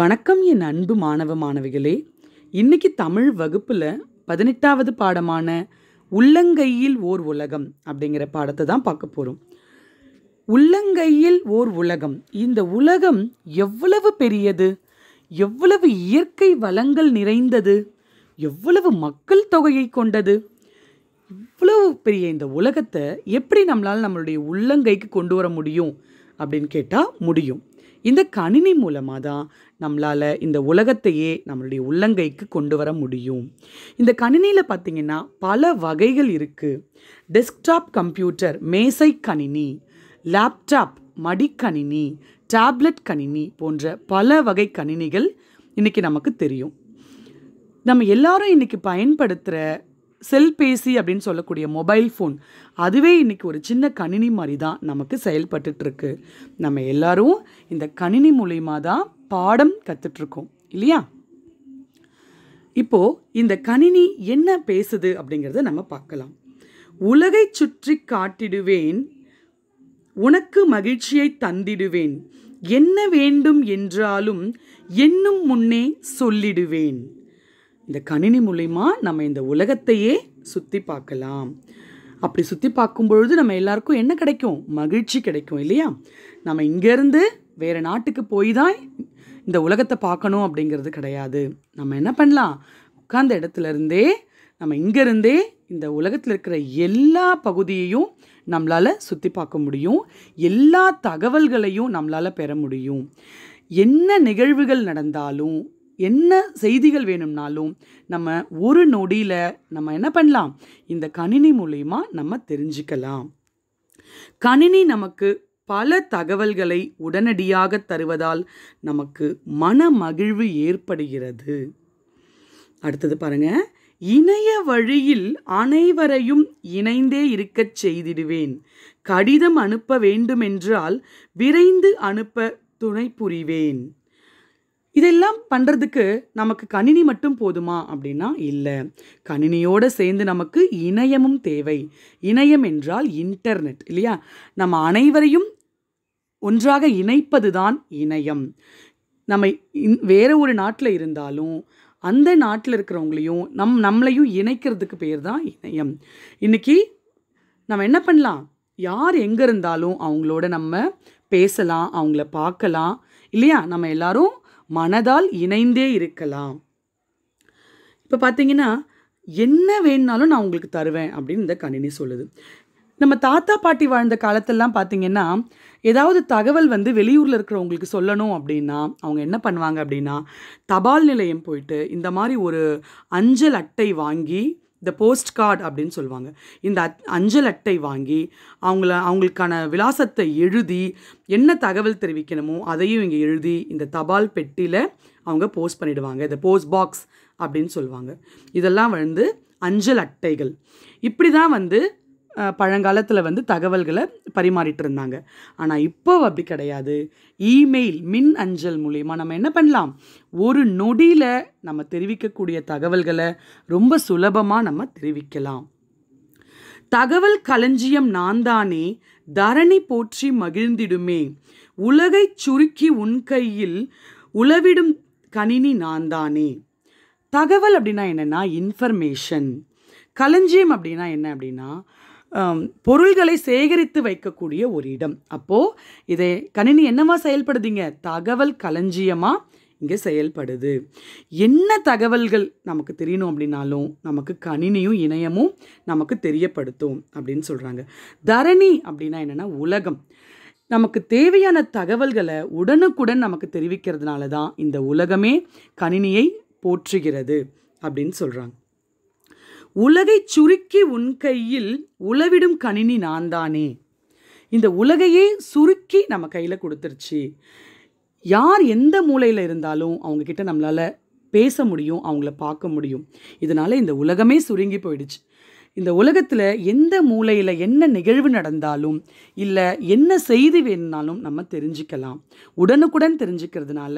வணக்கம் என் அன்பு மாணவ மாணவிகளே இன்றைக்கி தமிழ் வகுப்பில் பதினெட்டாவது பாடமான உள்ளங்கையில் ஓர் உலகம் அப்படிங்கிற பாடத்தை தான் பார்க்க போகிறோம் உள்ளங்கையில் ஓர் உலகம் இந்த உலகம் எவ்வளவு பெரியது எவ்வளவு இயற்கை வளங்கள் நிறைந்தது எவ்வளவு மக்கள் தொகையை கொண்டது இவ்வளவு பெரிய இந்த உலகத்தை எப்படி நம்மளால் நம்மளுடைய உள்ளங்கைக்கு கொண்டு வர முடியும் அப்படின்னு கேட்டால் முடியும் இந்த கணினி மூலமாக தான் நம்மளால் இந்த உலகத்தையே நம்மளுடைய உள்ளங்கைக்கு கொண்டு வர முடியும் இந்த கணினியில் பார்த்திங்கன்னா பல வகைகள் இருக்குது டெஸ்க்டாப் கம்ப்யூட்டர் மேசை கணினி லேப்டாப் மடிக்கணினி டேப்லெட் கணினி போன்ற பல வகை கணினிகள் இன்றைக்கி நமக்கு தெரியும் நம்ம எல்லாரும் இன்றைக்கி பயன்படுத்துகிற செல்பேசி அப்படின்னு சொல்லக்கூடிய மொபைல் ஃபோன் அதுவே இன்றைக்கி ஒரு சின்ன கணினி மாதிரி தான் நமக்கு செயல்பட்டுட்ருக்கு நம்ம எல்லாரும் இந்த கணினி மூலயமா தான் பாடம் கற்றுட்ருக்கோம் இல்லையா இப்போது இந்த கணினி என்ன பேசுது அப்படிங்கிறத நம்ம பார்க்கலாம் உலகை சுற்றி காட்டிடுவேன் உனக்கு மகிழ்ச்சியை தந்திடுவேன் என்ன வேண்டும் என்றாலும் என்னும் முன்னே சொல்லிடுவேன் இந்த கணினி மூலிமா நம்ம இந்த உலகத்தையே சுற்றி பார்க்கலாம் அப்படி சுற்றி பார்க்கும் பொழுது நம்ம எல்லாருக்கும் என்ன கிடைக்கும் மகிழ்ச்சி கிடைக்கும் இல்லையா நம்ம இங்கேருந்து வேறு நாட்டுக்கு போய் தான் இந்த உலகத்தை பார்க்கணும் அப்படிங்கிறது கிடையாது நம்ம என்ன பண்ணலாம் உட்கார்ந்த இடத்துலருந்தே நம்ம இங்கேருந்தே இந்த உலகத்தில் இருக்கிற எல்லா பகுதியையும் நம்மளால் சுற்றி பார்க்க முடியும் எல்லா தகவல்களையும் நம்மளால் பெற முடியும் என்ன நிகழ்வுகள் நடந்தாலும் என்ன செய்திகள் வேணும்னாலும் நம்ம ஒரு நொடியில் நம்ம என்ன பண்ணலாம் இந்த கணினி மூலயமா நம்ம தெரிஞ்சுக்கலாம் கணினி நமக்கு பல தகவல்களை உடனடியாக தருவதால் நமக்கு மன மகிழ்வு ஏற்படுகிறது அடுத்தது பாருங்க இணைய வழியில் அனைவரையும் இணைந்தே இருக்கச் செய்திடுவேன் கடிதம் அனுப்ப வேண்டுமென்றால் விரைந்து அனுப்ப துணை புரிவேன் இதெல்லாம் பண்ணுறதுக்கு நமக்கு கணினி மட்டும் போதுமா அப்படின்னா இல்லை கணினியோடு சேர்ந்து நமக்கு இணையமும் தேவை இணையம் என்றால் இன்டர்நெட் இல்லையா நம்ம அனைவரையும் ஒன்றாக இணைப்பது தான் இணையம் நம்ம இன் வேறு ஒரு நாட்டில் இருந்தாலும் அந்த நாட்டில் இருக்கிறவங்களையும் நம் நம்மளையும் இணைக்கிறதுக்கு பேர் தான் இணையம் இன்றைக்கி நம்ம என்ன பண்ணலாம் யார் எங்கே இருந்தாலும் அவங்களோட நம்ம பேசலாம் அவங்கள பார்க்கலாம் இல்லையா நம்ம எல்லாரும் மனதால் இணைந்தே இருக்கலாம் இப்போ பார்த்தீங்கன்னா என்ன வேணுனாலும் நான் உங்களுக்கு தருவேன் அப்படின்னு இந்த கணினி சொல்லுது நம்ம தாத்தா பாட்டி வாழ்ந்த காலத்திலலாம் பார்த்திங்கன்னா ஏதாவது தகவல் வந்து வெளியூரில் இருக்கிறவங்களுக்கு சொல்லணும் அப்படின்னா அவங்க என்ன பண்ணுவாங்க அப்படின்னா தபால் நிலையம் போயிட்டு இந்த மாதிரி ஒரு அஞ்சல் அட்டை வாங்கி இந்த போஸ்ட் கார்டு அப்படின்னு சொல்லுவாங்க இந்த அஞ்சல் அட்டை வாங்கி அவங்கள அவங்களுக்கான விலாசத்தை எழுதி என்ன தகவல் தெரிவிக்கணுமோ அதையும் இங்கே எழுதி இந்த தபால் பெட்டியில் அவங்க போஸ்ட் பண்ணிவிடுவாங்க இந்த போஸ்ட் பாக்ஸ் அப்படின்னு சொல்லுவாங்க இதெல்லாம் வந்து அஞ்சல் அட்டைகள் இப்படி தான் வந்து பழங்காலத்தில் வந்து தகவல்களை பரிமாறிட்டு இருந்தாங்க ஆனால் இப்போ அப்படி கிடையாது இமெயில் மின் அஞ்சல் மூலியமாக நம்ம என்ன பண்ணலாம் ஒரு நொடியில் நம்ம தெரிவிக்கக்கூடிய தகவல்களை ரொம்ப சுலபமாக நம்ம தெரிவிக்கலாம் தகவல் களஞ்சியம் நான்தானே தரணி போற்றி மகிழ்ந்திடுமே உலகை சுருக்கி உன் கையில் உளவிடும் கணினி நான்தானே தகவல் அப்படின்னா என்னென்னா இன்ஃபர்மேஷன் களஞ்சியம் அப்படின்னா என்ன அப்படின்னா பொருள்களை சேகரித்து வைக்கக்கூடிய ஒரு இடம் அப்போது இதை கணினி என்னவா செயல்படுதிங்க தகவல் களஞ்சியமாக இங்கே செயல்படுது என்ன தகவல்கள் நமக்கு தெரியணும் அப்படின்னாலும் நமக்கு கணினியும் இணையமும் நமக்கு தெரியப்படுத்தும் அப்படின்னு சொல்கிறாங்க தரணி அப்படின்னா என்னென்னா உலகம் நமக்கு தேவையான தகவல்களை உடனுக்குடன் நமக்கு தெரிவிக்கிறதுனால தான் இந்த உலகமே கணினியை போற்றுகிறது அப்படின்னு சொல்கிறாங்க உலகை சுருக்கி உன் கையில் உளவிடும் கணினி நான் தானே இந்த உலகையே சுருக்கி நம்ம கையில் கொடுத்துருச்சு யார் எந்த மூலையில் இருந்தாலும் அவங்கக்கிட்ட நம்மளால் பேச முடியும் அவங்கள பார்க்க முடியும் இதனால் இந்த உலகமே சுருங்கி போயிடுச்சு இந்த உலகத்தில் எந்த மூலையில் என்ன நிகழ்வு நடந்தாலும் இல்லை என்ன செய்தி வேணுனாலும் நம்ம தெரிஞ்சுக்கலாம் உடனுக்குடன் தெரிஞ்சுக்கிறதுனால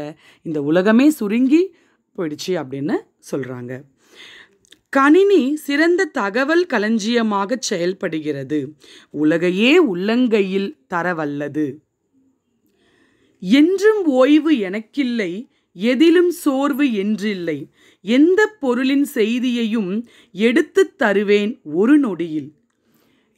இந்த உலகமே சுருங்கி போயிடுச்சு அப்படின்னு சொல்கிறாங்க கணினி சிறந்த தகவல் களஞ்சியமாக செயல்படுகிறது உலகையே உள்ளங்கையில் தரவல்லது என்றும் ஓய்வு எனக்கில்லை எதிலும் சோர்வு என்றில்லை எந்த பொருளின் செய்தியையும் எடுத்து தருவேன் ஒரு நொடியில்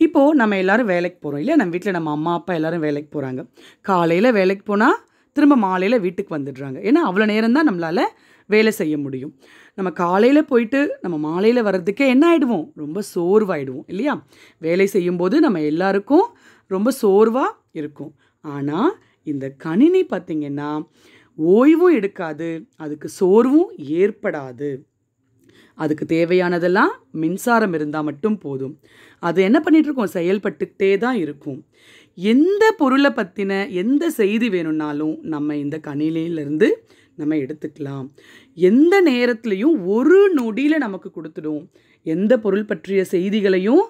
இப்போது நம்ம எல்லோரும் வேலைக்கு போகிறோம் இல்லையா நம்ம வீட்டில் நம்ம அம்மா அப்பா எல்லோரும் வேலைக்கு போகிறாங்க காலையில் வேலைக்கு போனால் திரும்ப மாலையில் வீட்டுக்கு வந்துடுறாங்க ஏன்னா அவ்வளோ நேரம் தான் நம்மளால் வேலை செய்ய முடியும் நம்ம காலையில் போயிட்டு நம்ம மாலையில் வர்றதுக்கே என்ன ஆகிடுவோம் ரொம்ப சோர்வாயிடுவோம் இல்லையா வேலை செய்யும்போது நம்ம எல்லாருக்கும் ரொம்ப சோர்வாக இருக்கும் ஆனால் இந்த கணினி பார்த்திங்கன்னா ஓய்வும் எடுக்காது அதுக்கு சோர்வும் ஏற்படாது அதுக்கு தேவையானதெல்லாம் மின்சாரம் இருந்தால் மட்டும் போதும் அது என்ன பண்ணிகிட்ருக்கோம் செயல்பட்டுக்கிட்டே தான் இருக்கும் எந்த பொருளை பற்றின எந்த செய்தி வேணும்னாலும் நம்ம இந்த கணினியிலேருந்து நம்ம எடுத்துக்கலாம் எந்த நேரத்துலையும் ஒரு நொடியில் நமக்கு கொடுத்துடும் எந்த பொருள் பற்றிய செய்திகளையும்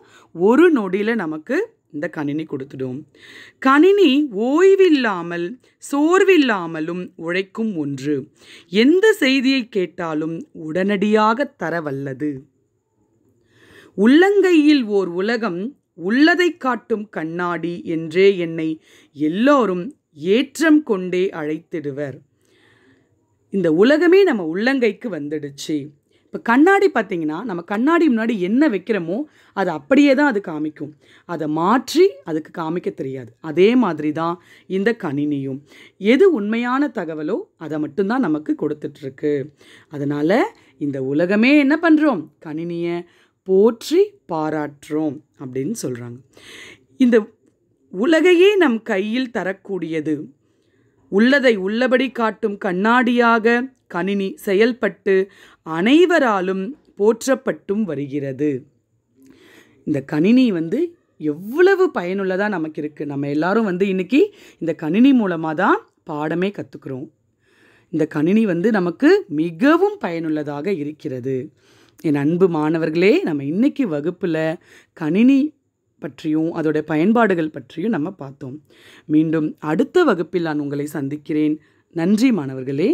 ஒரு நொடியில் நமக்கு இந்த கணினி கொடுத்துடும் கணினி ஓய்வில்லாமல் சோர்வில்லாமலும் உழைக்கும் ஒன்று எந்த செய்தியை கேட்டாலும் உடனடியாக தரவல்லது உள்ளங்கையில் ஓர் உலகம் உள்ளதை காட்டும் கண்ணாடி என்றே என்னை எல்லோரும் ஏற்றம் கொண்டே அழைத்திடுவர் இந்த உலகமே நம்ம உள்ளங்கைக்கு வந்துடுச்சு இப்போ கண்ணாடி பார்த்தீங்கன்னா நம்ம கண்ணாடி முன்னாடி என்ன வைக்கிறோமோ அது அப்படியே தான் அது காமிக்கும் அதை மாற்றி அதுக்கு காமிக்க தெரியாது அதே மாதிரி தான் இந்த கணினியும் எது உண்மையான தகவலோ அதை மட்டும்தான் நமக்கு கொடுத்துட்ருக்கு அதனால் இந்த உலகமே என்ன பண்ணுறோம் கணினியை போற்றி பாராட்டுறோம் அப்படின்னு சொல்கிறாங்க இந்த உலகையே நம் கையில் தரக்கூடியது உள்ளதை உள்ளபடி காட்டும் கண்ணாடியாக கணினி செயல்பட்டு அனைவராலும் போற்றப்பட்டும் வருகிறது இந்த கணினி வந்து எவ்வளவு பயனுள்ளதாக நமக்கு இருக்குது நம்ம எல்லாரும் வந்து இன்றைக்கி இந்த கணினி மூலமாக தான் பாடமே கற்றுக்குறோம் இந்த கணினி வந்து நமக்கு மிகவும் பயனுள்ளதாக இருக்கிறது என் அன்பு மாணவர்களே நம்ம இன்றைக்கி வகுப்பில் கணினி பற்றியும் அதோடைய பயன்பாடுகள் பற்றியும் நம்ம பார்த்தோம் மீண்டும் அடுத்த வகுப்பில் நான் உங்களை சந்திக்கிறேன் நன்றி மாணவர்களே